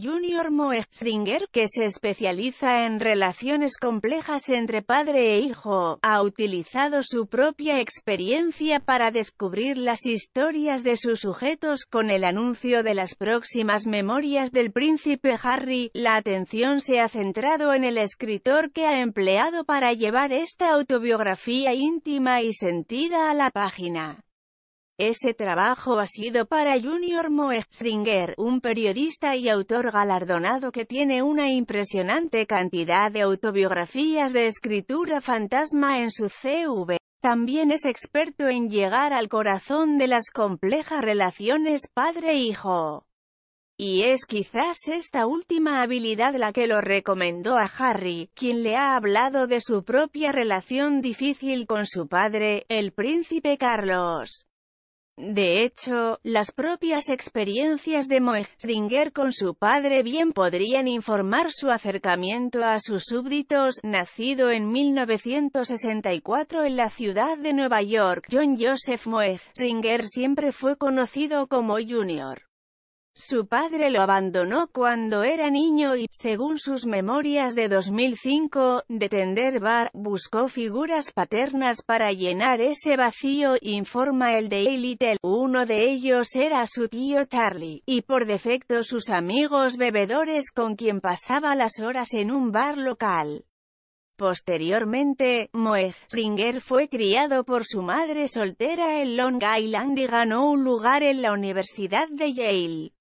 Junior Moextringer, que se especializa en relaciones complejas entre padre e hijo, ha utilizado su propia experiencia para descubrir las historias de sus sujetos con el anuncio de las próximas memorias del príncipe Harry. La atención se ha centrado en el escritor que ha empleado para llevar esta autobiografía íntima y sentida a la página. Ese trabajo ha sido para Junior Moestringer, un periodista y autor galardonado que tiene una impresionante cantidad de autobiografías de escritura fantasma en su CV. También es experto en llegar al corazón de las complejas relaciones padre-hijo. Y es quizás esta última habilidad la que lo recomendó a Harry, quien le ha hablado de su propia relación difícil con su padre, el príncipe Carlos. De hecho, las propias experiencias de Moestinger con su padre bien podrían informar su acercamiento a sus súbditos. Nacido en 1964 en la ciudad de Nueva York, John Joseph Moeg-Sringer siempre fue conocido como Junior. Su padre lo abandonó cuando era niño y, según sus memorias de 2005, de Tender Bar, buscó figuras paternas para llenar ese vacío, informa el Daily Tell. Uno de ellos era su tío Charlie, y por defecto sus amigos bebedores con quien pasaba las horas en un bar local. Posteriormente, Moeg Singer fue criado por su madre soltera en Long Island y ganó un lugar en la Universidad de Yale.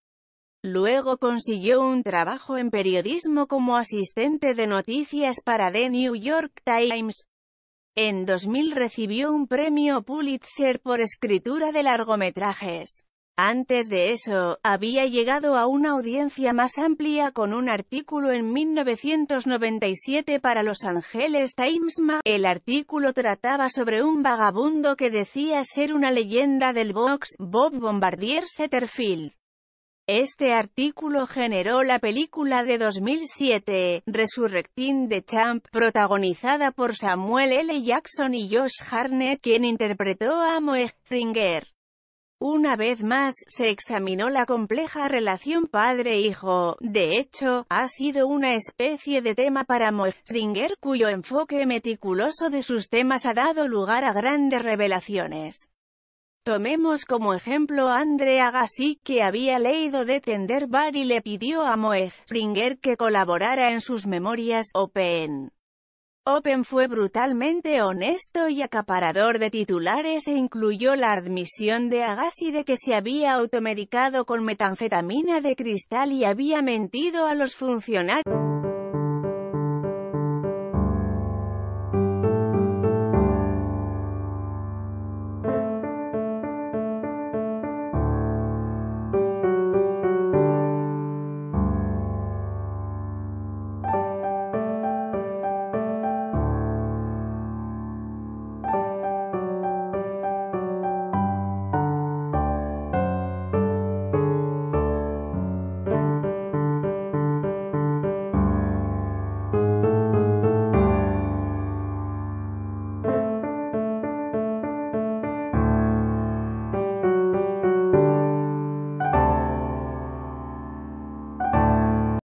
Luego consiguió un trabajo en periodismo como asistente de noticias para The New York Times. En 2000 recibió un premio Pulitzer por escritura de largometrajes. Antes de eso, había llegado a una audiencia más amplia con un artículo en 1997 para Los Angeles Times El artículo trataba sobre un vagabundo que decía ser una leyenda del box, Bob Bombardier Setterfield. Este artículo generó la película de 2007, Resurrecting the Champ, protagonizada por Samuel L. Jackson y Josh Harnett, quien interpretó a Moe Stringer. Una vez más, se examinó la compleja relación padre-hijo. De hecho, ha sido una especie de tema para Moestringer cuyo enfoque meticuloso de sus temas ha dado lugar a grandes revelaciones. Tomemos como ejemplo a André Agassi, que había leído de Tender Bar y le pidió a Moeg Singer que colaborara en sus memorias, Open. Open fue brutalmente honesto y acaparador de titulares e incluyó la admisión de Agassi de que se había automedicado con metanfetamina de cristal y había mentido a los funcionarios.